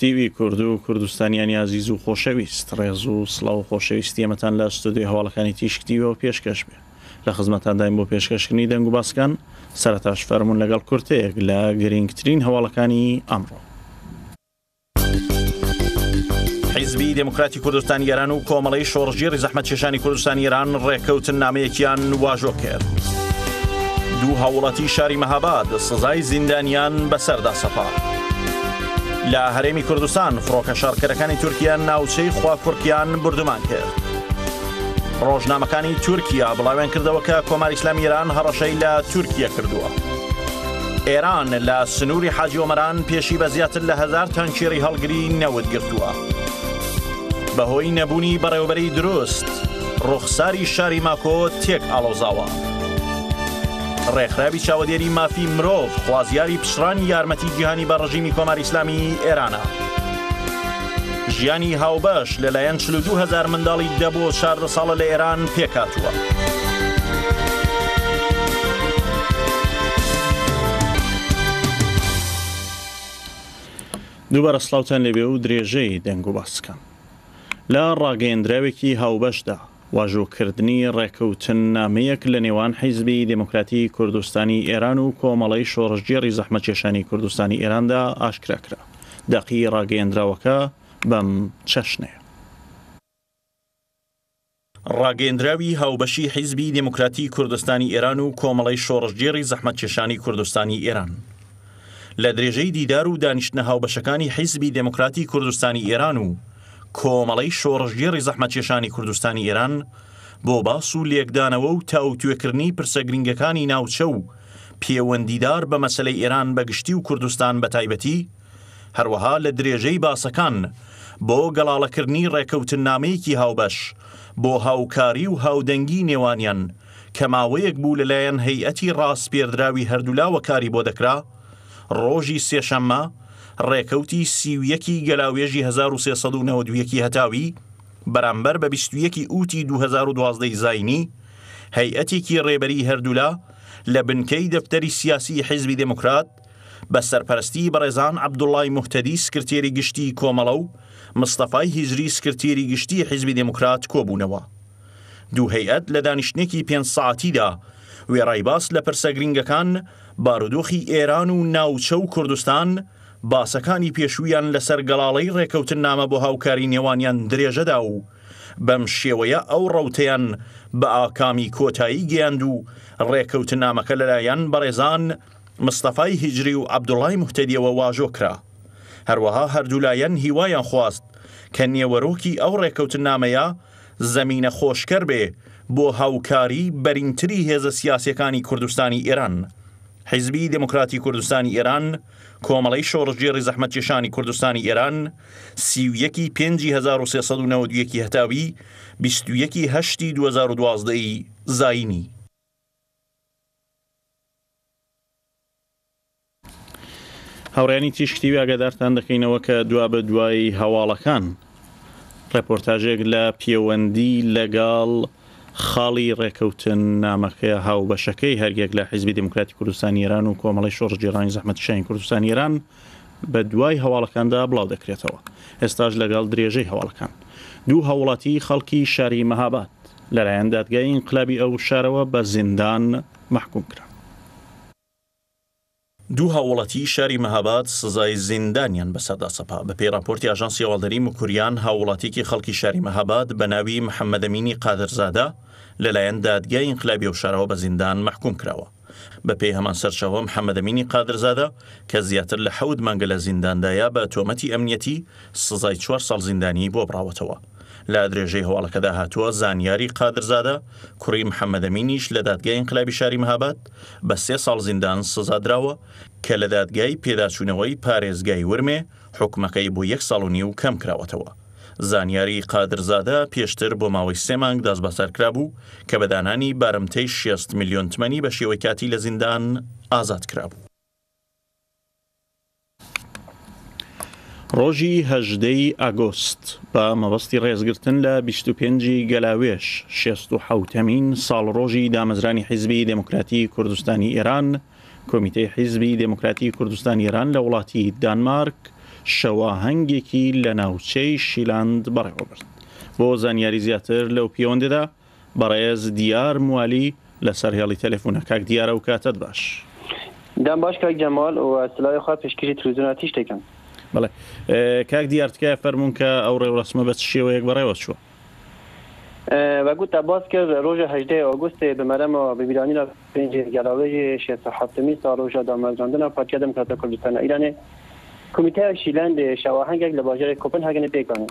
تیوی کورد و کوردستانیانی عزیز و خۆشەویست ڕێز و سڵاو و خۆشەویستی ئەمەتان لە ستودی هەواڵەکانی تیشکتیوە و پێشکەش بێ لە خزمەتاندایم بۆ پێشکەشکردنی دەنگ و باسکان سەرتاش فەرمونون لەگەڵ کورتەیەک لە گرنگترین هەواڵەکانی ئەمڕۆ. حیزبی دموکراتی کوردستان ئێران و کۆمەڵی شۆڕژی ڕزەحمە چێشانی کوردستان ئێران ڕێککەوتن نامەیەکیان واژۆ کرد. دوو هەوڵەتی شاری مەهاباد سزای زیندانیان بەسەردا سەپار. لە هەرێمی کوردستان فڕۆکە شارکەرەکانی تورکیا ناوچەی خواکوورکیان بردومان کرد. ڕۆژنامەکانی تورکیا بڵاوێن کردەوە کە کۆماری ئسلامی ئێران هەڕەشەی لە تورکیا کردووە. ئێران لە سنووری حاجۆمەران پێشی بە زیاتر لە هزار تەنکیێری هەڵگری نەوت گرتووە. بەهۆی نەبوونی بەڕێوبەری دروست، ڕوخساری شاری ماکۆ تێک ئالۆزاوە. ڕێکخراوی چاوەدێری مافی مرۆڤ خوازیاری پشڕانی یارمەتی گیهانی بە ڕژیمی کۆماری ئسلامی ئێرانە. ژیانی هاوبەش لەلایەن 420هزار منداڵی دەبوو شار ساڵە لە ئێران پێکاتووە. دووبارە سلااوان لەبێ و درێژەی دەنگ و باسکەن. لە ڕاگەیەندراوێکی هاوبەشدا واژۆکردنی ڕێکەوتن نامەیەک لە نێوان حیزبی دموکراتی کوردستانی ئێران و کۆمەڵی شۆڕژگێری زەحمەکێشانی کوردستانی ئێراندا ئاشکراکرا دەقی ڕاگەیەندراوەکە بەم چەشنەیە ڕاگەندراوی هاوبەشی حیزبی دموکراتی کوردستانی ئێران و کۆمەڵی شۆڕژگێری زەحمەکێشانی کوردستانی ئێران لە درێژەی دیدار و دانیشتە هاوبەشەکانی حیزبی دموکراتی کوردستانی ئێران و کۆمەڵەی شۆڕژگێری زەحمەکێشانی کوردستانی ئێران بۆ باس و لێکدانەوە و تاوتێکردنی پرسە گرنگەکانی ناوچە و پەیوەندیدار بە مەسلەی ئێران بەگشتی و کوردستان بە تایبەتی هەروەها لە درێژەی باسەکان بۆ گەڵاڵەکردنی ڕێکەوتن نامەیەکی هاوبەش بۆ هاوکاری و هاودەنگی نێوانیان کە ماوەیەک بوو لەلایەن هەیئەتی ڕاستپێردراوی هەردوولاوە کاری بۆ دەکرا ڕۆژی سێشەممە ڕێکەوتی سیویەکی گەلاوێژی 1392 هەتاوی بەرامبەر بە 21 ئوتی 2012 زینی هەیئەتێکی ڕێبەری هەردوولا لە بنکەی دەفتەری سیاسی حیزبی دموکرات بە سەرپەرستی بەڕێزان عبدوڵای محتەدی سکرتێری گشتی کۆمەڵە و مستەفای هیجری سکرتێری گشتی حیزبی دموکرات کۆبوونەوە دوو هەیئەت لە دانیشتێکی پێ ساعتیدا وێڕایباس لە پرسە گرنگەکان بارودۆخی ئێران و ناوچە و کوردستان باسەکانی پێشویان لەسەر گەڵاڵەی ڕێکەوتن نامە بۆ هاوکاری نێوانیان درێژەدا و بەم شێوەیە ئەو ڕەوتیان بە ئاکامی کۆتایی گەیاند و ڕێکەوتن نامەکە لەلایەن بەڕێزان مستەفای هیجری و عبدوڵای محتەدیەوە واژۆکرا هەروەها هەردوولایەن هیوایان خواست کە نێوەرۆکی ئەو ڕێکەوتن نامەیە زەمینە خۆشکەر بێ بۆ هاوکاری بەرینتری هێزە سیاسەکانی کوردستانی ئێران. حیزبی دموکراتی کوردستانی ئێران کۆمەڵی شۆڕژێری زەحمەتێشانی کوردستانی ئێران سیویەکی 5391 هەتاوی 21 2012 زاینی. هاوڕیانی تیشکتیوی ئاگادارتان دەکەینەوە کە دوا بە دوایی هەواڵەکان ڕپۆرتاژێک لە پەیوەندی لەگەڵ خاڵی ڕێکەوتن نامەکە هاوبەشەکەی هەرگێک لە حیزبی دموکراتی کوردستان ئێران و کۆمەڵی شۆڕژێرانی زەحمەت شین کوردستان ئێران بە دوای هەواڵەکاندا بڵاو دەکرێتەوە ئێستاش لەگەڵ درێژەی هەواڵەکان دوو هەوڵاتی خەڵکی شاری مەهابات لەلایەن دادگای ئینقلابی ئەو شارەوە بە زیندان محکوم کرا دوو هاوڵەتی شاری مەهاباد سزای زیندانیان بەسەدا سەپا بە پێی راپۆرتی ئاژانسی هەواڵدەری و کوریان هاوڵاتێکی خەڵکی شاری مەهاباد بە ناوی محەممەدەمینی قادرزادە لەلایەن دادگای ئینقلابی و شارەوە بە زیندان محکوم کراوە بە پێی هەمان سەرچەوە محەممەدەمینی قادرزادە کە زیاتر لە حەود مانگە لە زینداندایا بە تۆمەتی ئەمنیەتی سزای چوار ساڵ زیندانی بۆ براوەتەوە لا درێژەی هەواڵەکەدا هاتووە زانیاری قادرزادە کوڕی محەممەدەمینیش لە دادگای انقلابی شاری مهابات بە سێ ساڵ زیندان سزادراوە کە لە دادگای پێداچوونەوەی پارێزگای ورمێ حکومەکەی بۆ یەک ساڵ و نیو کەم کراوەتەوە. زانیاری قادرزادە پێشتر بۆ ماوەی سێمانگ دەستبەسەرکرا بوو کە بەدانانی بارمتەی 6 میلیۆن تمەنی بە شێوەی کاتی لە زیندان ئازاد کرابوو. ڕۆژی هەژدەی ئاگۆست بە مەبەستی ڕێزگرتن لە 25 گەلاوێش 16ەمین ساڵ ڕۆژی دامەزرانی حیزبی دموکراتی کوردستانی ئێران کۆمیتەی حیزبی دموکراتی کوردستانی ئێران لە وڵاتی دانمارک شەواهنگێکی لە ناوچەی شیلاند بەڕێوەبرد بۆ زانیاری زیاتر لەو پیوەندێدا بەڕێز دیار موالی لەسەر هێڵی تەلەفۆنە کاک دیارە و کاتت باش دام باش کاک جەمال و سلای خوا پێشکری تروزناتی شتێکم بڵێ کاک دیارتکای فەرمونون کە ئەو ڕێوڕسممە بە شێوەیەک بەڕێوە چوە وەگوت تا باز کرد ڕۆژە هەدەی ئۆگوستێ بمەرەمەوە ببیرانی لە پێنج گەلاوەیە شێ حفتمی ساڵۆژە دامەزاندنە پاکدەم کاتە کوردستانە ایرانێ کمیته شیلند شواهنگ یک لباجر کوپنهاگن بیگانه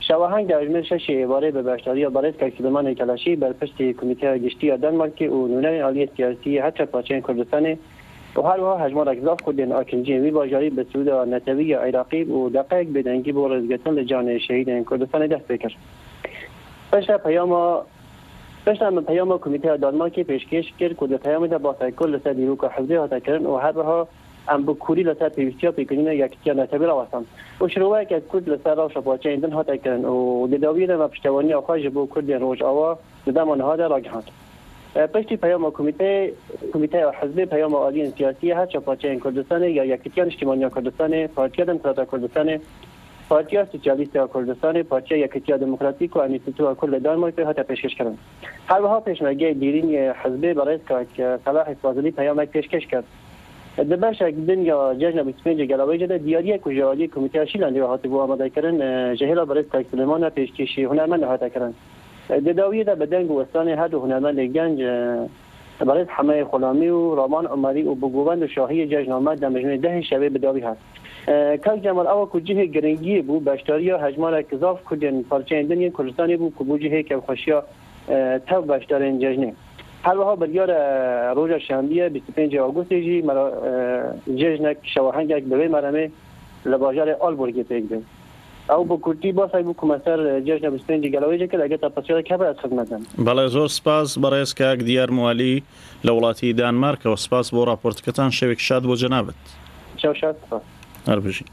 شواهنگ در اجمیر شش عباره به بشتاری یا بارد کرکیدمان کلاشی بر پشت کمیته گشتی دنمارک و نونه عالی سیاسی حتی پاچین کردستان و هر وها هجمار اگزاف خودین جی وی باجاری به سود نتوی یا عراقی و دقیق بدنگی بر رزگتن لجان شهید کردستان دست بکر پشت پیام پشت هم پیام کمیته دانمارک پیشکش کرد که پیام با کل سدیرو که حفظی ها تکرن و هر وقت ام بو کوری لتا پیوستیا پیکنین یکتیا نتبیر آوستم و شروع که کرد لسر روش باچه دن ها تکرن و لداوین و پشتوانی آخواج بو کردین روش آوا لدام آنها در راگهاند پشتی پیام کمیته کمیته حزب پیام عالی سیاسی هر چه این کردستان یا یکتیا اجتماعی کردستان پارتیا دموکرات کردستان پارتی سوسیالیست کردستان پارتیا یکتیا دموکراتیک و انیستیتو کل دانمارک حتی پیشکش کردن هر وها پیشمرگی دیرین حزب برای که صلاح فاضلی پیشکش کرد د بشک جشن بیت پنج گلاوی جدا دیاری کو جالی کمیته شیلان دی هات بو آماده کردن جهلا برای تکلیمان پیشکشی هنرمند هات کردن د داوی در بدنگ وستان هد و هنرمند گنج برای حمای خلامی و رامان عمری و بگووند و شاهی جشن آمد در مجموع ده شبه به داوی هست کل جمال اول که جه گرنگی بو بشتاری هجمال کذاف کدن پارچه اندن کردستان بو بو جهه که ها تب بشتارین جشنه هەروەها بەریارە ڕۆژە شاندیە 25 ئاگوستێژی جێژنێک شەوەهنگێک بەوێ مەرەمێ لە باژارێ ئالبرگی پێکدن ئەو بە کورتی باسای بوو کومەسەر جێژنە بستێنجی گەلەوەیە کە لەگەتە پسیرە کەپ خزمەدەن بەڵێ زۆر سپاس بەڕێز کاک دیار موالی لە وڵاتی دانمارکەوە سپاس بۆ راپۆرتەکەتان شەوێک شاد بۆ جەنابەت هەربژی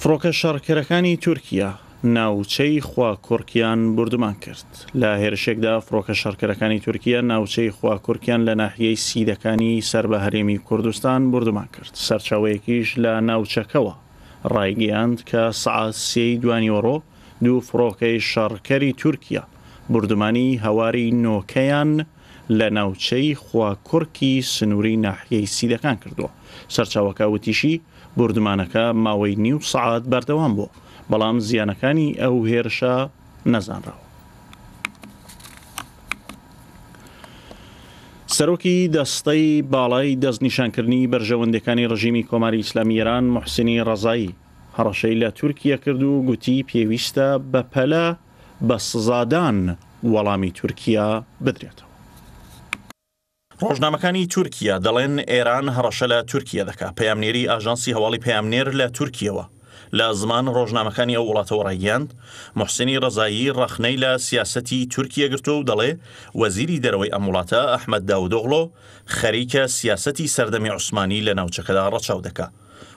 فڕۆکە شارکەرەکانی تورکیا ناوچەی خوا کوڕکیان بردمان کرد لە هێرشێکدا فڕۆکە شەرکەرەکانی تورکیا ناوچەی خوا کوورکیان لە ناحیەی سیدەکانی سەر بە هەرێمی کوردستان بردمان کرد سەرچاوەیەکیش لە ناوچەکەەوە ڕایگەیاند کە سعات سێی دوانیوەڕۆ دوو فڕۆکەی شەڕکەری تورکیا بردمانی هەواری نۆکەیان لە ناوچەی خوا کوڕکی سنووری ناحیەی سیدەکان کردووە سەرچاوەکە وتیشی بردمانەکە ماوەی نیو سعات بەردەوام بووە بەڵام زیانەکانی ئەو هێرشە نەزانراوە. سەرۆکی دەستەی باڵای دەستنیشانکردنی بەرژەوەندەکانی ڕژیمی کۆماری ئیسلامیێران محسنی ڕزایی هەڕەشەی لە تورکیا کرد و گوتی پێویستە بە پەلە بە سزادان وەڵامی تورکیا بدرێتەوە. ڕۆژنامەکانی تورکیا دەڵێن ئێران هەڕەشە لە تورکیا دەکا پەیامنێری ئاژانسی هەواڵی پامنێر لە تورکیەوە لە زمان ڕۆژنامەکانی ئەو وڵاتەوە ڕایگەاند محسنی ڕزایی ڕخنەی لە سیاستی تورکیە گرتو و دەڵێ وەزیری دەرەوەی ئەم وڵاتە ئەحمد داودۆغڵۆ خەریکە سیاستی سەردەمی عوسمانی لە ناوچەکەدا ڕەچاو دەکات.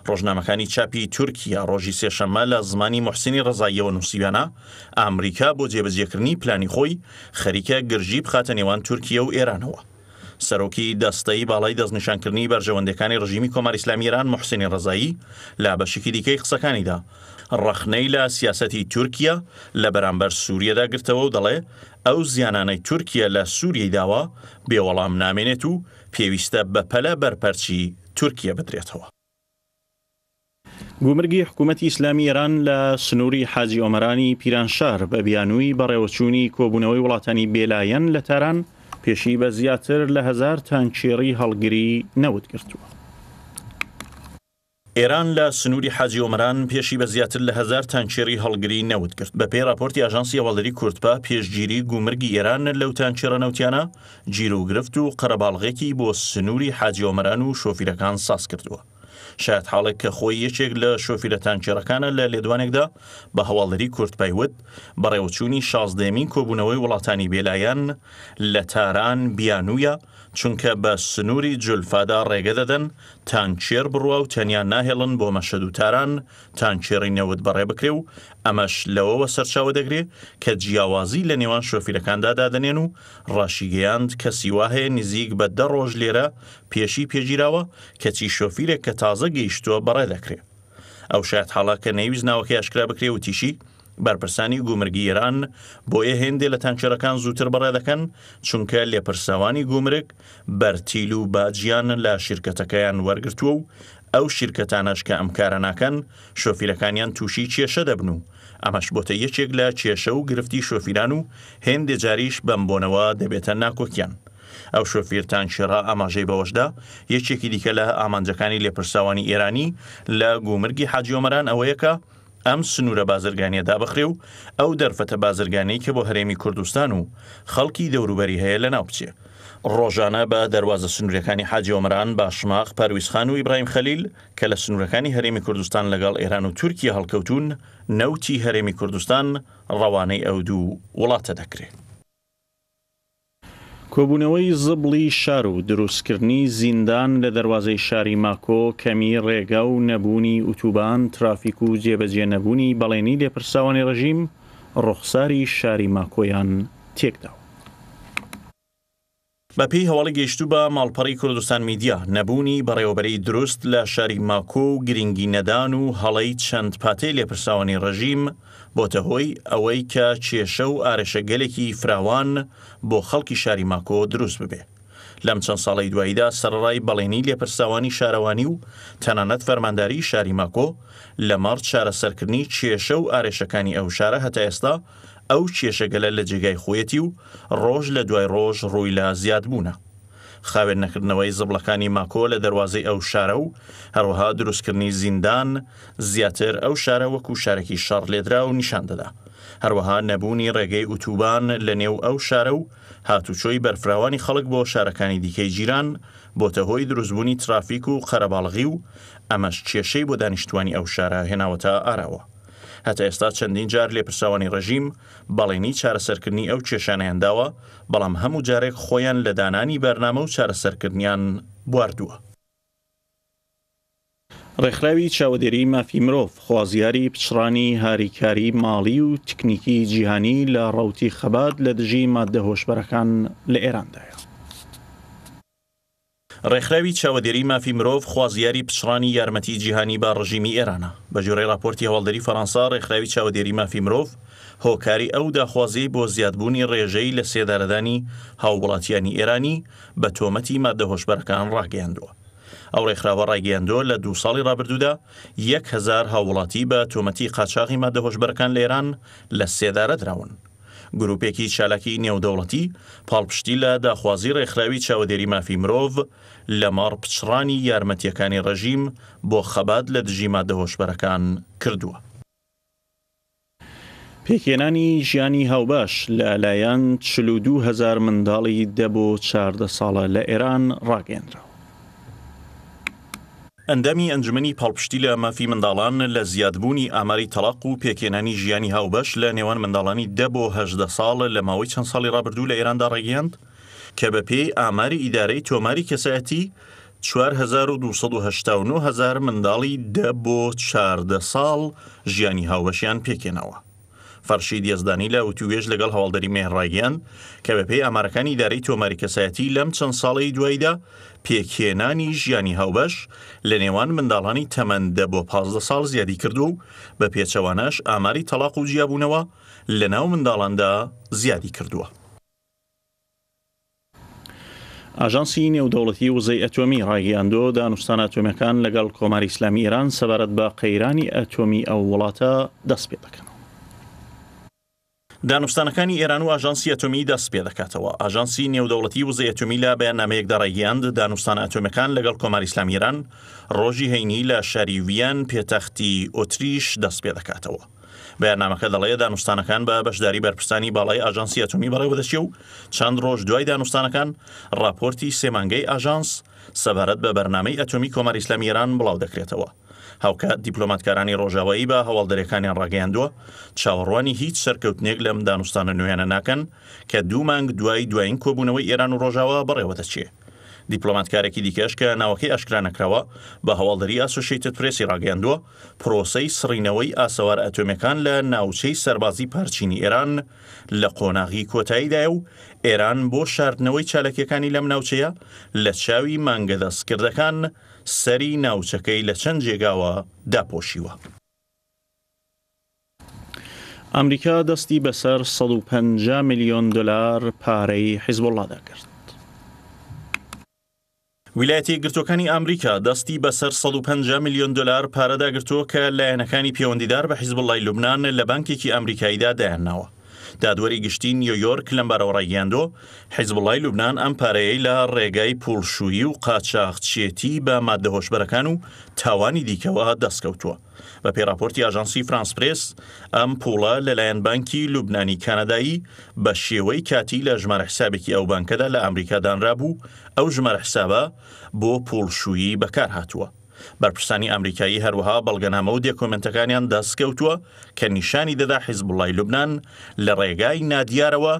ڕۆژنامەکانی چاپی تورکیا ڕۆژی سێشەمە لە زمانی محسنی ڕزاییەوە نووسیوانە ئامریکا بۆ جێبەجێکردنی پلانی خۆی خەریکە گرژی بخاتە نێوان تورکیا و ئێرانەوە. سەرۆکی دەستەی باڵای دەستنیشانکردنی بەرژەوەندەکانی ڕژیمی کۆمار ئسلامیران محسینی ڕزایی لا بەشکی دیکەی قسەکانیدا ڕەخنەی لە سیاسەتی تورکیا لە بەرامبەر سووریەدا گرتەوە و دەڵێ ئەو زیانانەی تورکیا لە سووریەی داوە بێوەڵام نامێنێت و پێویستە بەپەلە بەرپەرچی تورکیا بدرێتەوە. گومرگی حکوومەتی ئیسلامی ئێران لە سنووری حاجی ئۆمەرانی پیرانشار بە بیانووی بەڕێوەچوونی کۆبوونەوەی وڵاتانی بێلایەن لە تاران پێشی بە زیاتر لە هزار تانکێڕی هەڵگری نەوت گرتووە. ئێران لە سنووری حاجیۆمەران پێشی بە زیاتر لە هزار تانچێری هەڵگری نەوت کرد بە پێی راپۆرتی ئاژانسی هەواڵەری کورتپا پێشگیری گومرگی ئێران لەو تانچێرە نەوتیانە گیر و گرفت و قەرەباڵغێکی بۆ سنووری حاجیۆمەران و شۆفیرەکان ساس کردووە. شاید حاڵێک کە خۆی یەکێک لە شۆفیرەتان چێرەکانە لە لێدوانێکدا بە هەواڵری کورتپیوت بەڕێوەچوونی شازدەمین کۆبوونەوەی وڵاتانی بێلایەن لە تاران بیانویە چونکە بە سنووری جلفادا ڕێگە دەدەن تانچێر بڕوە و تەنیا ناهێڵن بۆ مەشەدووتاران تانچێڕی نەوت بەڕێ بکرێ و ئەمەش لەوەوە سەرچاوە دەگرێت کە جیاوازی لە نێوان شۆفیرەکاندا دادنێن و ڕاشیگەیاند کە سیواهەیە نزیک بە دە ڕۆژ لێرە پێشی پێگیراوە کەچی شۆفیرێک کە تازە گەیشتووە بەڕێ دەکرێت ئەو شاید حاڵاکە نەویست ناوەکە یاشکرا بکرێ و تیشی بەرپرسانی گومرگی ئێران بۆیە هێندێ لە تەنچەرەکان زووتر بەڕێ دەکەن چونکە لێپرسەوانی گومرگ بەرتیل و باجیان لە شرکەتەکەیان وەرگتووە و ئەو شرکەتانەش کە ئەمکارە ناکەن شۆفیرەکانیان تووشی کێشە دەبن و ئەمەش بۆتە یەکێک لە کێشە و گرفتی شۆفیران و هێندێ جاریش بەمبوونەوە دەبێتە ناکۆکیان. ئەو شۆفیرتان شێرا ئاماژەی بەوەشدا یەکێکی دیکە لە ئامانجەکانی لێپرساوانی ئێرانی لە گومرگی حاجۆمەران ئەوەیەکە ئەم سنوورە بازرگانیە دابخرێ و ئەو دەرفەتە بازرگانی کە بۆ هەرێمی کوردستان و خەڵکی دەوروبەری هەیە لە ناو بچێ. ڕۆژانە بە دەواازە سنوورەکانی حاجۆمران باشماخ پەرویسخان و ئیبراهیم خەلیل کە لە سنوورەکانی هەرێمی کوردستان لەگەڵ ئێران و تورکی هەڵکەوتون نەوتی هەرێمی کوردستان ڕەوانەی ئەو دوو وڵاتە دەکرێت. کۆبوونەوەی زبڵی شار و دروستکردنی زیندان لە دەواازەی شاری ماکۆ کەمی ڕێگە و نەبوونی ئوتوبان ترافیک و جێبەجێ نەبوونی بەڵێنی لێپرساوانی ڕژیم ڕوخساری شاری ماکۆیان تێکداوە. بەپی هەواڵی گەیشتوو بە ماڵپەڕی کوردستان میدیا نەبوونی بەڕێوەبەری دروست لە شاری ماکۆ و گرنگی نەدان و هەڵی چەند پاتەی لێپرساوانی ڕژیم بۆتە هۆی ئەوەی کە کێشە و ئارەشەگەلێکی فراوان بۆ خەڵکی شاری ماکۆ دروست ببێ. لەم چەند ساڵی دواییدا سەرڕای بەڵێنی لێپرساوانی شارەوانی و تەنانەت فەرمانداری شاری ماکۆ لە مارد چارەسەرکردنی کێشە و ئارێشەکانی ئەو شارە هەتا ئێستا ئەو کێشەگەلە لە جێگای خۆیەتی و ڕۆژ لە دوای ڕۆژ ڕووی لە زیاد بوونە. خاوێن نەکردنەوەی زبلەکانی ماکۆ لە دەواازەی ئەو شارە و هەروەها دروستکردنی زیندان زیاتر ئەو شارە وەکو شارێکی شار لێدرا و نیشان دەدا. هەروەها نەبوونی ڕێگەی ئوتوبان لە نێو ئەو شارە و هاتوچۆی بەرفراوانی خەڵک بۆ شارەکانی دیکەی جیران بۆتە هۆی دروستبوونی ترافیک و خەرەباڵغی و ئەمەش کێشەی بۆ دانیشتوانی ئەو شارە هێناوەتە ئاراوە. هەتا ئێستا چەندین جار لێپرساوانی ڕژیم بەڵێنی چارەسەرکردنی ئەو کێشانە هێنداوە بەڵام هەموو جارێک خۆیان لە دانانی بەرنامە و چارەسەرکردنیان بواردووە. ڕێکخراوی چاودێری مافی مرۆڤ خوازیاری پچڕانی هاریکاری ماڵی و تکنیکی جیهانی لە ڕوتی خەبات لە دژی مادە هۆشبەرەکان لە ئێراندایە. ڕێکخراوی چاوەدێری مافی مرۆڤ خوازیاری پشڕانی یارمەتی جیهانی با ڕژیمی ئێرانە بە ژێڕی راپۆرتی هەواڵدەری فەرەنسا ڕێکخراوی چاوەدێری مافی مرۆڤ هۆکاری ئەو داخوازیی بۆ زیادبوونی ڕێژەی لە سێدارەدانی هاوڵاتیانی ئێرانی بە تۆمەتی مادە هۆشبەرەکان ڕاگەیاندووە. ئەو ڕێکخراوە ڕاگەیاندۆ لە دوو ساڵی ڕابردوودا 1هزار هاوڵاتی بە تۆمەتی قاچاقی مادە هۆشبەرەکان لە ئێران لە سێدارە دراون. گرروپێکی چالاکی نێودەوڵەتی پاڵپشتی لە داخوازی ڕێکخراوی چاوەدێری مافی مرۆڤ لە ماڕ پچڕانی یارمەتیەکانی ڕژیم بۆ خەبات لە دژیما دەهۆشبەرەکان کردووە. پێکێنانی ژیانی هاوبەش لەلایەن 42 هزار منداڵی دەبوو چاردە ساڵە لە ئێران ڕاگەندرا. ئەندامی ئەنجمەی پاڵپشتی لە مافی منداڵان لە زیادبوونی ئاماری تەلاق و پێکێنانی ژیانی هاوبەش لە نێوان منداڵانی دەبۆهدە ساڵ لە ماوەی چەند ساڵی ڕابردوو لە ئێراندا ڕێگەیاند کە بە پێی ئاماری ئیدارەی تۆماری کەسایەتی 1970 منداڵی دە بۆ چاردە ساڵ ژیانی هاوبەشیان پێکێنەوە. فەرشی دیێزدانی لە وتوێژ لەگەڵ هەواڵدەری مێهڕاگەیان کە بە پێی ئامارەکانی دارەی تۆماری کەسایەتی لەم چەند ساڵی دواییدا پێکێنانی ژیانی هاوبەش لە نێوان منداڵانی تەمەندە بۆ 15 ساڵ زیادی کردو و بە پێچەوانەش ئاماری تەلاق و جیابوونەوە لە ناو منداڵاندا زیادی کردووە. ئاژانسی نێودەوڵەتی وزەی ئەتۆمی ڕاگەیاندۆ دانوستان ئەتۆمەکان لەگەڵ کۆماری ئسلامی ئێران سەبارەت بە قەیرانی ئەتۆمی ئەو وڵاتە دەست پێ دەکەن. دانوستانەکانی ئێران و ئاژانسی ئەتۆمی دەست پێ دەکاتەوە ئاژانسی نێودەوڵەتی وزەتۆمی لە بەیان نامەیەک دەڕێگەیاند دانوستان ئەتۆمەکان لەگەڵ کۆماری ئسلام ئێران ڕۆژی هەینی لە شاریویان پێتەختی ئۆتریش دەست پێ دەکاتەوە. بەیانامەکە دەڵێ دانوستانەکان بە بەشداری بەرپرسانی باڵای ئاژانسی ئەتومی بەڕێوە دەچێ و چەند ڕۆژ دوای دانوستانەکان راپۆرتی سێمانگەی ئاژانس سەبارەت بە بەرنامەی ئەتومی کۆماری ئسلامیێران بڵاو دەکرێتەوە. هاوکە دیپلۆماتکارانی ڕۆژاوایی بە هەواڵدرەکانیان ڕاگەیاندووە چاوەڕوانی هیچ سەرکەوتنێک لەم دانوستانە نوێنە ناکەن کە دوو مانگ دوای دوایین کۆبوونەوەی ئێران و ڕۆژاوە بڕێوەتە چیە. دیپلۆماتکارێکی دیکەش کە ناوەکەی ئەشکرانەکراوە بە هەواڵدەری ئاسوشیتت پرێسی ڕاگەاندووە پرۆسەی سڕینەوەی ئاسەوار ئەتۆمەکان لە ناوچەی سەربازی پارچینی ئێران لە قۆناغی کۆتاییدایە و ئێران بۆ شاردنەوەی چالکیەکانی لەم ناوچەیە لە چاوی مانگە دەستکردەکان سەری ناوچەکەی لە چەند جێگاوە داپۆشیوە. ئەمریکا دەستی بەسەر 150 میلیۆن دلار پارەی حیزبڵڵادا کرد. ویلایەتی گرتوەکانی ئەمریکا دەستی بەسەر 150 میلیۆن دلار پارەداگرتووە کە لایەنەکانی پەیوەندیدار بە حیزبڵی لوبناان لە بانکێکی ئەمریکاییدا دایانناوە. دادوەری گشتی نیویۆرک لەم بەرەوە ڕێگەاندۆ حیز بڵای لوبنان ئەم پارەیە لە ڕێگای پولشویی و قاچاخچێتی بە مادە هۆشبەرەکان و تاوانی دیکەوە دەستکەوتووە بە پێراپۆرتی ئاژانسی فرانسپرس ئەم پوڵە لەلایەن بانکی لوبنانی کانەدایی بە شێوەی کاتی لە ژمارە حسابێکی ئەو بانکەدا لە ئەمریکادانرا بوو ئەو ژمارە حسابە بۆ پولشویی بەکار هاتووە بەرپرسانی ئەمریکایی هەروەها بەڵگەنامە و دێکۆمنتەکانیان دەستکەوتووە کە نیشانی دەدا حیزبڵی لوبناان لە ڕێگای نادیارەوە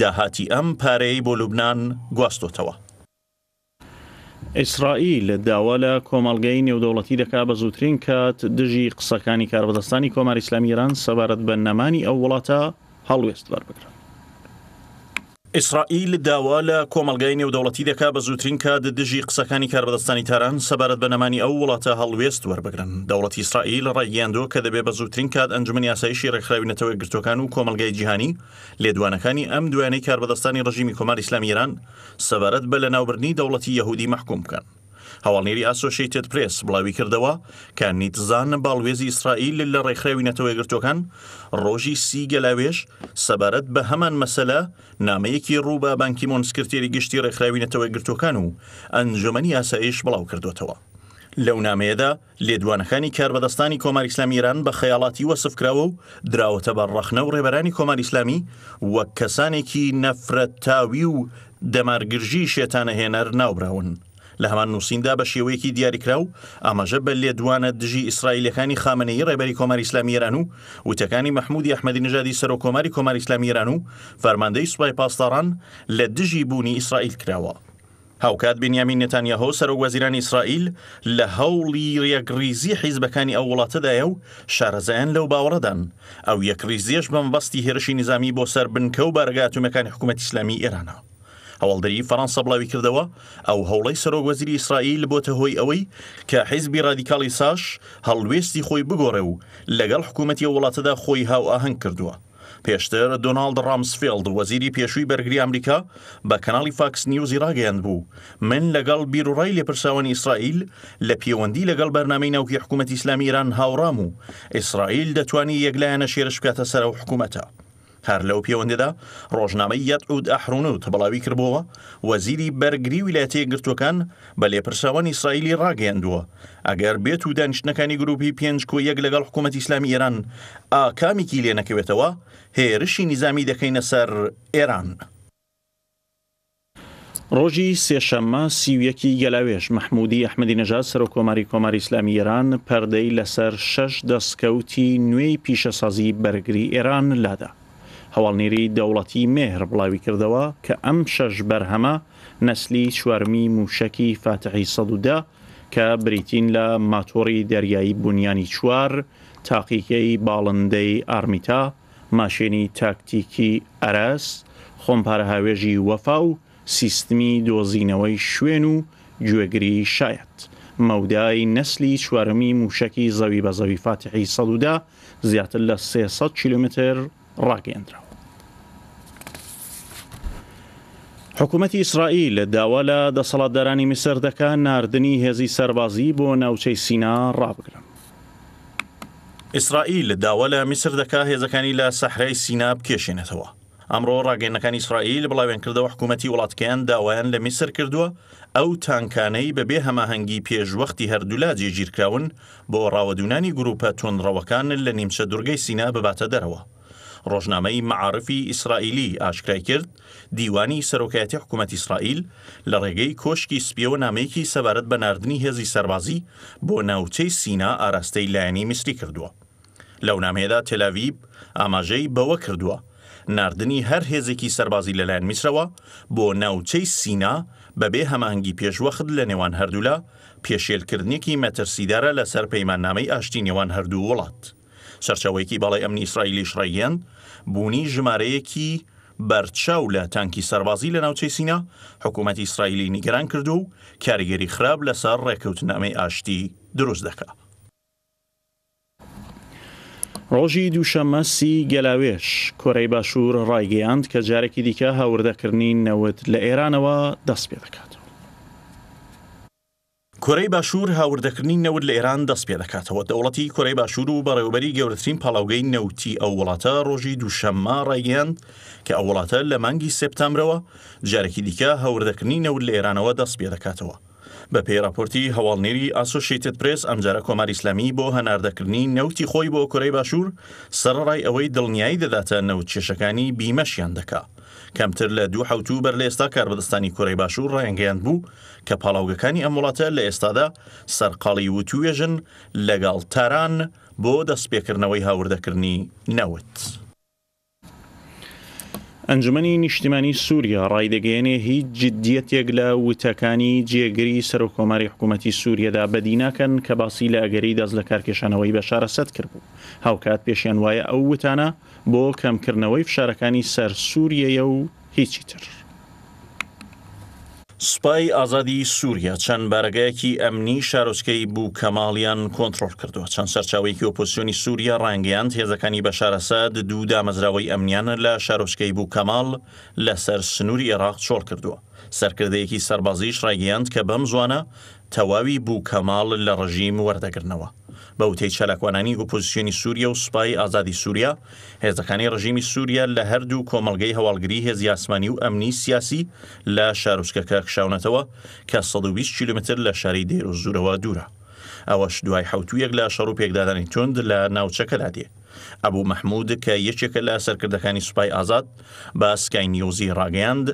داهاتی ئەم پارەی بۆ لوبناان گواستۆتەوە. ئیسرائیل داوا لە کۆمەلگەی نێودەوڵەتی دەکا بە زووترین کات دژی قسەکانی کاربدەستانی کۆمار ئسلامیران سەبارەت بە نەمانی ئەو وڵاتە هەڵوێست بەر بکرا. ئیسرائیل داوا لە کۆمەلگای نێودەوڵەتی دەکا بە زووترین کات دژی قسەکانی کاربدەستانی تاران سەبارەت بە نەمانی ئەو وڵاتە هەڵوێست وەربگرن دەوڵەتی ئیسرائیل ڕایگەاندۆ کە دەبێت بە زووترین کات ئەنجمنی یاسایشی ڕێکخراوینەتەوەی گرتوەکان و کۆمەلگای جیهانی لێدوانەکانی ئەم دوێنەی کاربدەستانی ڕژیمی کۆمار ئسلامیران سەبارەت بە لە ناوبرنی دەوڵەتی یەهودی محکوم بکەن هەواڵنێری ئاسۆشیتێت پرس بڵاوی کردەوە کە نیتزان باڵوێزی ئیسرائیل لە ڕێکخراوی نەتەوەی گرتوەکان ڕۆژی سی گەلاوێش سەبارەت بە هەمان مەسەلە نامەیەکی ڕووبا بانکی مۆنسکرتێری گشتی ڕێکخراوی نەتەوەی گرتوەکان و ئەنجمەنی ئاسایش بڵاو کردوتەوە. لەو نامەیەدا لێدوانەکانی کاربەدەستانی کۆمار ئسلامی ئران بە خەیاڵاتی وەسفکراوە و دراوەتە بە ڕەخنە و ڕێبەرانی کۆمار ئسلامی وەک کەسانێکی نەفرەتتاوی و دەمارگرژی شێتانە هێنەر ناوراون. لە هەمان نووسیندا بە شێوەیەکی دیاریکرا و ئاماژە بە لێدوانە دژی ئیسرائیلەکانی خامنەی ڕێبەری کۆماری ئیسلامیێران و وتەکانی مححمودی ئەحمەدی نژادی سەر و کۆماری کۆماری ئیسلامیێران و فەرماندەی سوپای پاسداران لە دژی بوونی ئیسرائیل کراوە. هاوکات بنیامین نتانیاهۆ سەرۆک وەزیرانی ئیسرائیل لە هەوڵی ڕێگریزی حیزبەکانی ئەو وڵاتەدایە و شارەزایان لەو باوەڕەدان ئەو یەکریزیەش بەم بەستی هێرشی نظامی بۆ سەر بنکە و بارگاتومەکانی حکوومەت ئیسلامی ئێرانە. هەوڵدەری فەرەنسا بڵاوی کردەوە ئەو هەوڵی سەرۆک وەزیری ئیسرائیل بۆتە هۆی ئەوەی کە حیزبی رادیکاڵی ساش هەڵوێستی خۆی بگۆڕێ و لەگەڵ حکوومەتی وڵاتەدا خۆی هاو ئاهنگ کردووە. پێشتر دۆناالد ڕامسفێلد وەزیری پێشووی بەرگری ئەمریکا بە کەناڵی فاکس نیوزی ڕاگەیان بوو من لەگەڵ بیرڕای لێپرساوانی ئیسرائیل لە پەیوەندی لەگەڵ بەرنامەی ناوکی حکوومەت ئیسلامی ئران هاوڕام و ئیسرائیل دەتوانی یەکلایەنە شێرش بکاتە سەر و حکوومەتە هەر لەو پەیوەندێدا ڕۆژنامەی یەتعود ئەحرونوت بەڵاوی کردبووە وەزیری بەرگری ویلاتەیە گرتوەکان بە لێپرساوان ئیسرائیلی ڕاگەیاندووە ئەگەر بێت و دانیشتەکانی گروپی پێنج کۆ یەک لەگەڵ حکوومەت ئیسلامی ئێران ئاکامێکی لێ نەکەوێتەوە هێرشی نیزامی دەکەینە سەر ئێران. ڕۆژی سێشەممە سیویەکی گەلاوێش مححمودی ئەحمەدی نەژاد سەر کۆماری کۆماری ئسلامی ئێران پەردەی لەسەر شەش دەستکەوتی نوێی پیشەسازی بەرگری ئێران لادا. هەواڵنیری دەوڵەتی مێهر بڵاوی کردەوە کە ئەم شەش بەرهەمە نەسلی چوارمی موشکی فاتحی سەدودا کە بریتین لە ماتۆری دەریایی بنیانی چوار تاقیکەی باڵندەی ئارمیتا ماشێنی تاکتیکی ئەرەس خۆمپارە هاوێژی وەفا و سیستمی دۆزینەوەی شوێن و گوێگری شایەت. مەودای نەسلی چوارمی موشکی زەوی بە زەوی فاتحی سەدودا زیاتر لە 300 کیلومتر ڕاگەندراوە حکوومەتتی ئیسرائیل داوا لە دەسەڵاتدارانی میسەر دەکە نردنی هێزی سەربازی بۆ ناوچەی سینا ڕابگرن. ئیسرائیل داوا لە میسر دەکا هێزەکانی لە سەحرای سینا بکێشێنێتەوە. ئەمڕۆ ڕاگەینەکانی ئیسرائیل بڵاوێنکردەوە حکوومەتتی وڵاتکەیان داوایان لە میسر کردووە ئەو تانکانەی بەبێ هەماهەنگی پێشوەختی هەردوولا جێگیرکراون بۆ ڕاوەدونانی گروپە تونڕەوەکان لە نیمچە دوورگەی سینا بباتە دەرەوە. ڕۆژنامەی مععرفی ئیسرائیلی ئاشکرای کرد دیوانی سەرۆکایەتی حکوومەت ئیسرائیل لە ڕێگەی کۆشکی سپیەوە نامەیەکی سەبارەت بە نردنی هێزی سەربازی بۆ ناوچەی سینا ئاراستەی لایەنی میسری کردووە لەو نامێدا تلاویب ئاماژەی بەوە کردووە نردنی هەر هێزێکی سەربازی لەلایەن میسرەوە بۆ ناوچەی سینا بەبێ هەماهنگگی پێشوەخت لە نێوان هەردوولا پێشێلکردنیەکی مەترسیدارە لەسەر پەیماننامەی ئاشتی نێوان هەردوو وڵات. سەرچەوەیەکی بەڵی ئەمنی ئیسرائیلی شڕەن بوونی ژمارەیەکی بەرچاو لە تانکی سەربازی لە ناوچەی سینا حکوومەتی ئیسرائیلی نیگەران کردو و کاریگەری خراپ لەسەر ڕێککەوتنامەی ئاشتی دروست دەکات. ڕۆژی دووشەمە سی گەلاوێش کۆرەی باشوور ڕایگەیاند کە جارێکی دیکە هاوردەکردنی نەوت لە ئێرانەوە دەست پێ دەکات. کۆرەی باشوور هاوردەکردنی نەود لە ئێران دەست پێ دەکاتەوە دەوڵەتی کۆرەی باشوور و بەڕێوبەری گەورەترین پاڵاوگەی نەوتی ئەو وڵاتە ڕۆژی دووشەمما ڕێگەیاند کە ئەو وڵاتە لە مانگی سپتامبرەوە جارێکی دیکە هەوردەکردنی نەود لە ئێرانەوە دەست پێ دەکاتەوە. بە پێراپۆرتی هەواڵنێری ئاسۆشیتت پرس ئەمجارە کۆمار ئسلامی بۆ هەناردەکردنی نەوتی خۆی بۆ کۆرەی باشوور سەرڕای ئەوەی دڵنیایی دەداتە نەوت کێشەکانی بیمەشیان دەکات. کەمتر لە دوو حوتوو بەر لە ئێستا کاربدەستانی کۆڕی باشوور ڕەنگەیان بوو کە پاڵاوگەکانی ئەم وڵاتە لە ئێستادا سەرقاڵی وتوێژن لەگەڵ تاران بۆ دەستپێکردنەوەی هاوردەکردنی نەوت. ئەنجمەی نیشتیمانی سووریا ڕایدەگەێنێ هیچ جددیەتێک لە وتەکانی جێگری سەرۆکۆماری حکوومەتتی سووریەدا بەدیناکەن کە باسی لە ئەگەری دەست لە کارکێشانەوەی بە شارەسەد کردبوو هاوکات پێشیان وایە ئەو وتانە بۆ کەمکردنەوەی فشارەکانی سەر سووریەیە و هیچی تر. سوپای ئازادی سووریا چەند بارگایەکی ئەمنی شارۆچکەی بوو کەماڵیان کۆنتترۆل کردووە چەند سەرچاوەیەکی ئۆپۆسیۆنی سووریا ڕنگیان هێزەکانی بە شارەسەد دوو دامەزراوەی ئەمنیانە لە شارۆچکەی بوو کەماڵ لەسەر سنووری عێراق چۆڵ کردووە سەرکردەیەکی سەربازیش ڕێگەیاند کە بەم زوانە تەواوی بوو کەماڵ لە ڕژیم وەردەگرنەوە بە وتەی چەلەکوانانی ئۆپۆزیسیۆنی سووریە و سوپای ئازادی سووریا هێزەکانی ڕژیمی سووریا لە هەردوو کۆمەلگەی هەواڵگری هێزی ئاسمانی و ئەمنی سیاسی لە شارۆچکەکە کشاونەتەوە کە 120 کیلومتر لە شاری دێر و زورەوە دوورە. ئەوەش دوای حوتویەک لە شەڕوپێکدادانی تند لە ناوچەکەدا دێ. ئەبوو مححمود کە یەکێکە لە سەرکردەکانی سوپای ئازاد بە سکای نیۆزی ڕاگەاند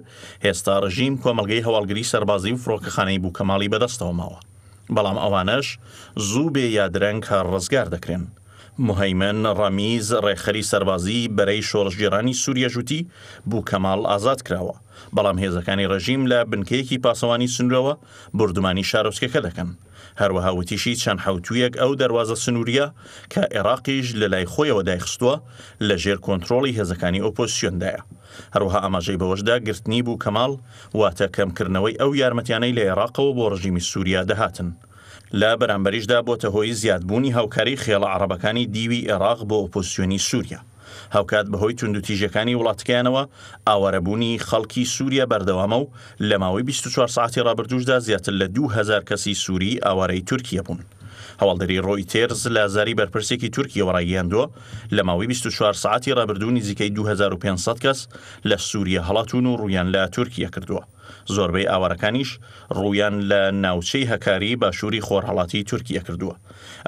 هێستا ڕژیم کۆمەلگەی هەواڵگری سەربازی و فڕۆکەخانەی بوو کەماڵی بەدەستەوە ماوە. بەڵام ئەوانەش زوو بێ یادرەنگ کار ڕزگار دەکرێن. مهەیمن ڕەمیز ڕێخەری سەربازی بەرەی شۆڕژگیرانی سووریەژووتی بوو کەماڵ ئازاد کراوە بەڵام هێزەکانی ڕژیم لە بنکەیەکی پاسەوانی سنوورەوە بردومانی شارۆچکەکە دەکەن هەروەها وتیشی چەند حوتویەک ئەو دەواازە سنووریە کە عێراقیش لە لای خۆیەوە دایخستووە لە ژێر کۆنتترۆلی هێزەکانی ئۆپۆسیۆندایە هەروها ئاماژەی بەوەشدا گرتنی بوو کەماڵ واتە کەمکردنەوەی ئەو یارمەتیانەی لە عێراقەوە بۆ ڕژیمی سووریا دەهاتن. لا بەرامبەریشدا بۆتە هۆی زیادبوونی هاوکاری خێڵە عربەکانی دیوی عێراق بۆ ئۆپۆسیۆنی سووریا. هاوکات بەهۆی تونندوتیژەکانی وڵاتکیانەوە ئاوارەبوونی خەڵکی سووریا بەردەوامە و لە ماوەی 24 ساعتی ڕابردوشدا زیاتر لە 2000 کەسی سووری ئاوارەی تورکیا بوون. هەواڵدەری ڕۆی تێرز لە زاری بەرپرسێکی تورکی وەڕاییاندۆ لە ماوەی 24 ساعتی ڕابردوو نزیکەی 2500 کەس لە سووریە هەڵاتون و ڕویان لە تورکیا کردووە. زۆربەی ئاوارەکانیش ڕویان لە ناوچەی هەکاری باشووری خۆرهڵاتی تورکیا کردووە.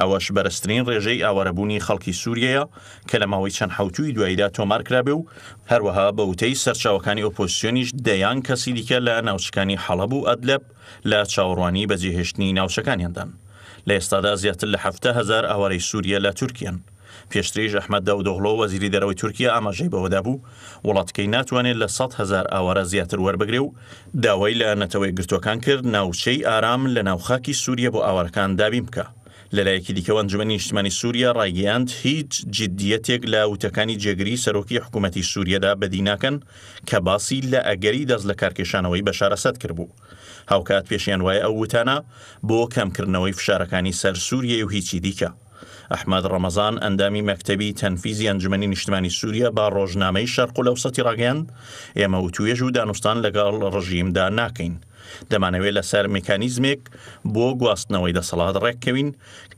ئەوەش بەرزترین ڕێژەی ئاوارەبوونی خەڵکی سووریەیە کە لە ماوەی چەند حوتوی دواییدا تۆمارکرابێ و هەروەها بەوتەی سەرچاوەکانی ئۆپۆسیۆنیش دەیان کەسی دیکە لە ناوچەکانی حەڵەب و ئەدلب لە چاوەڕوانی بەجێهێشتنی ناوچەکانیاندان. لە ئێستادا زیاتر لە هزار ئاوارەی سووریە لە تورکیان. پێشتریژ ئەحمەد داودۆغلۆ وەزیری دەرەوەی تورکیا ئاماژەی بەوەدا بوو وڵاتکەی ناتوانێت لە 100 هزار ئاوارە زیاتر وەربگرێ و داوای لە نەتەوەی گرتوەکان کرد ناوچەی ئارام لە ناوخاکی سووریە بۆ ئاوارەکان دابین بکە. لەلایەکی دیکەوە ئەنجومی نیشتمانی سووریا ڕایگەیاند هیچ جددیەتێک لە وتەکانی جێگری سەرۆکی حکوومەتتی سووریەدا بەدیناکەن کە باسی لە ئەگەری دەست لە کارکێشانەوەی بەشارەسەد کردبوو. هاوکات پێشیان وایە ئەو وتانە بۆ کەمکردنەوەی فشارەکانی سەر سووریە و هیچی دیکە. ئەحمد ڕەمەزان ئەندامی مەکتتەبی تەنفیزی ئەنجمەنی نیشتمانی سووریە با ڕۆژنامەی شەرق و لەوسەتی ڕاگەیان ئێمە و توێژ و دانوستان لەگەڵ ڕژیمدا ناکەین. دەمانەوێت لەسەر مکانیزمێک بۆ گواستنەوەی دەسەڵات ڕێککەوین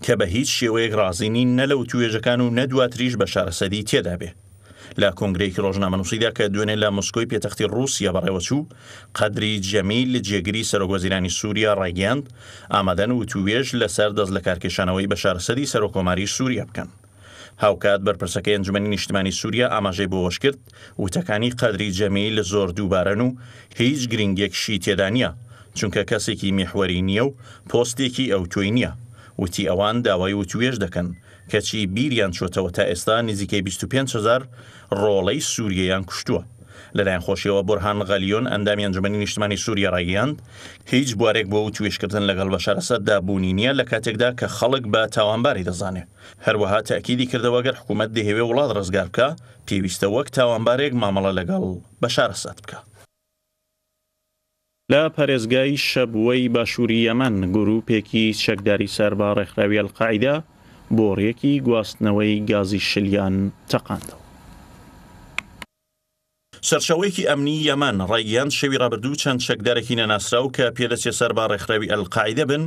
کە بە هیچ شێوەیەک ڕازینین نە لەو توێژەکان و نەدواتریش بە شارەسەدی تێدابێت. لە کۆنگرێکی ڕۆژنامەنووسیدا کە دوێنێ لە مسکۆی پێتەختی رووسیا بەڕێوەچوو قەدری جەمیل لە جێگری سەرۆگۆزیرانی سووریا ڕێگەاند ئامادەن و توێژ لەسەر دەست لە کارکێشانەوەی بە شارسەدی سەرۆکۆماری سووریا بکەن. هاوکات بەرپرسەکەی ئەنجمەنی نیشتمانی سووریا ئاماژەی بۆەوەش کرد وتەکانی قەدری جەمیل لە زۆر دووبارەن و هیچ گرنگێکشی تێدانە چونکە کەسێکی میحوەری نییە و پۆستێکی ئەو توی نییە وتی ئەوان داوای و توێش دەکەن کەچی بیریان چۆتەوە تا ئێستا نزیکەی 25 هزار ڕۆڵەی سووریەیان کوشتووە لەلایەن خۆشیەوە بورهان غەلیۆن ئەندامی ئەنجمەنی نیشتمانی سووریە ڕایگەیاند هیچ بوارێک بۆ و توێشکردن لەگەڵ بە شارەسەتدا بوونی نییە لە کاتێکدا کە خەڵک بە تاوانباری دەزانێت هەروەها تاکیدی کردەوە گەر حکوومەت دەهێوێ وڵات ڕزگار بکە پێویستە وەک تاوانبارێک مامەڵە لەگەڵ بە شارەسەت بکە. لە پارێزگای شەبووەی باشووری ئەمەەن گرروپێکی شەکداری سەر بە ڕێکخراوی ئەلقاعدا بۆڕێکی گواستنەوەی گازی شلیان تەقاندەوە. سەرچەوەیەکی ئەمنی یەمەەن ڕێگەیان شەوی ڕابردوو چەند چەکدارێکی نەناسرا و کە پێدەچێ سەر با ڕێکخراوی ئەلقاعدە بن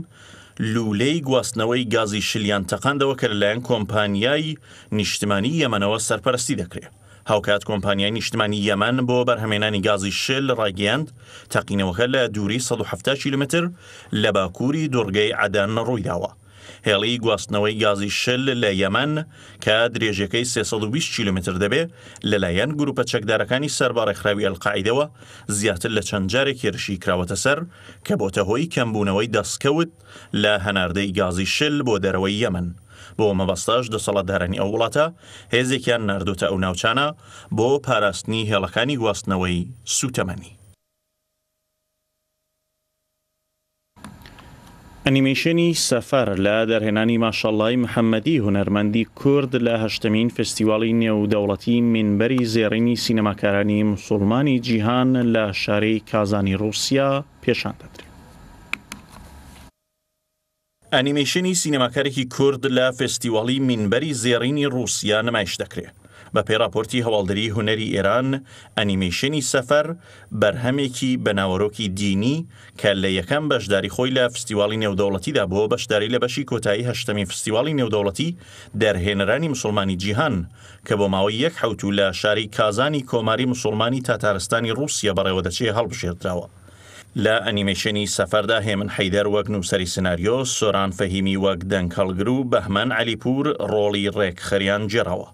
لولەی گواستنەوەی گازی شلیان تەقاندەوە کە لەلایەن کۆمپانیای نیشتمانی یەمەنەوە سەرپەرستی دەکرێت. هاوکات کۆمپانیای نیشتمانی یەمەن بۆ بەرهەمێنانی گازی شل ڕاگەاند تەقینەوەکە لە دووری 170 کیلومتر لە باکووری دوورگەی عدان ڕوویداوە. هێڵی گواستنەوەی گازی شل لە یەمەەن کە درێژەکەی 320 کیلومتر دەبێ لەلایەن گروپە چەکدارەکانی سەربارەخراوی ئەلقاعیدەوە زیاتر لە چەند جارێک کێرشی کراوەتە سەر کە بۆتە هۆی کەمبوونەوەی دەستکەوت لە هەناردەی گازی شل بۆ دەرەوەی یەمن. بۆ مەبەستاش دەسەڵاتدارانی ئەو وڵاتە هێزێکیان نردوتە ئەو ناوچانە بۆ پاراستنی هێڵەکانی گواستنەوەی سوتەمەنی. ئەنیمیشنی سەفەر لە دەرهێنانی ماشەڵای محەممەدی هوەرمەندی کورد لە هەشتمین فستیوالی نێودەوڵەتی منبەری زێڕینی سینەماکارانی مسلمانی جیهان لە شارەی کازانی رووسیا پێشان دەدرێت. ئەنیمیشنی سینەماکارێکی کورد لە فستیوالی منبەری زێڕینی رووسیا نمایش دەکرێت. بە پێراپۆرتی هەواڵدەری هوەری ئێران ئەنیمیشنی سەفەر بەرهەمێکی بەناوەڕۆکی دینی کە لە یەکەم بەشداری خۆی لە فستیوالی نێودەوڵەتیدا بۆ بەشداری لە بەشی کۆتایی هەشتەمی فستیوالی نێودەوڵەتی دەرهێنەرانی مسلمانی جیهان کە بۆ ماوەی یەک حوتو لە شاری کازانی کۆماری مسلمانی تاتارستانی رووسیا بەڕێوەدەچێ هەڵبژێردراوە. لە ئەنیمیشنی سەفەردا هێمن حەیدەر وەک نووسری سناریۆ سۆران فەهیمی وەک دەنگکەڵگر و بەهمەن علیپور ڕۆڵی ڕێک خەریان جێراوە.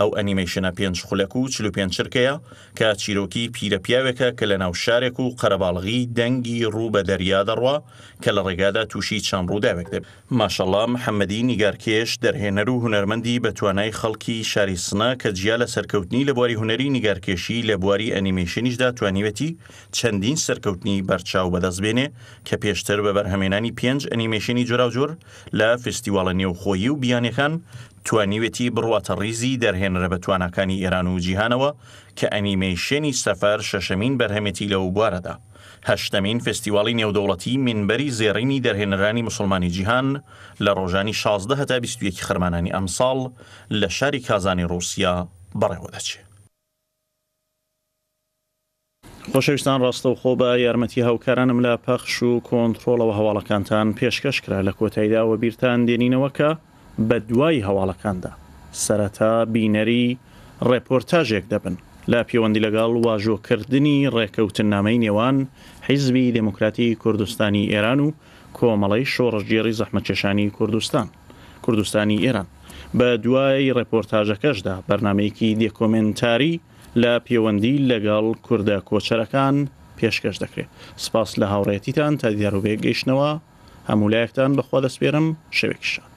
ئەو ئەنیمەیشنە پێنج خولەک و چلو پێنج شرکەیە کە چیرۆکی پیرەپیاوێکە کە لە ناو شارێک و قەرەباڵغی دەنگی ڕوو بە دەریا دەڕوا کە لە ڕێگادا تووشی چەند ڕووداوێک دەب ماشەڵام محەممەدی نیگارکێش دەرهێنەر و هوەرمەندی بە توانای خەڵکی شاری سنا کە جیا لە سەرکەوتنی لە بواری هوەری نیگارکێشی لە بواری ئەنیمەشنیشدا توانیوەتی چەندین سەرکەوتنی بەرچاو بەدەستبێنێ کە پێشتر بە بەرهەمێنانی پێنج ئەنیمەشنی جوراوجۆر لە فستیواڵە نێوخۆیی و بیانەکان توانیوێتی بڕواتە ڕیزی دەرهێن بەکارهێنرە بە توانەکانی ئێران و جیهانەوە کە ئەنیمەیشێنی سەفەر شەشەمین بەرهەمێتی لە وبارەدا. هەشتەمین فستیوالی نێودەوڵەتی منبەری زێڕینی دەرهێنرانی مسلمانی جیهان لە ڕۆژانی 16 هەتا 21 خرمانانی ئەمساڵ لە شاری کازانی رووسیا بەڕێوە دەچێت. خۆشەویستان ڕاستە و خۆ بە یارمەتی هاوکارانم لە پەخش و کۆنتترۆلەوە هەواڵەکانتان پێشکەش کرا لە کۆتاییداوە بیرتان دێنینەوە کە بە دوای هەواڵەکاندا. سەرەتا بینەری ڕێپۆرتاژێک دەبن لە پەیوەندی لەگەڵ واژۆکردنی ڕێکەوتن نامەی نێوان حیزبی دموکراتی کوردستانی ئێران و کۆمەڵی شۆڕژگیری زەحمەکێشانی کوردستان کوردستانی ئێران بە دوای ڕێپۆرتاژەکەشدا بەرنمەیەکی دێکۆمنتاری لە پەیوەندی لەگەڵ کووردە کۆچەرەکان پێشکەش دەکرێت سپاس لە هاوڕێتیتان تا دیاروبێ گەیشتنەوە هەمولایەکتان بەخوا دەسپێرم شەوێکشان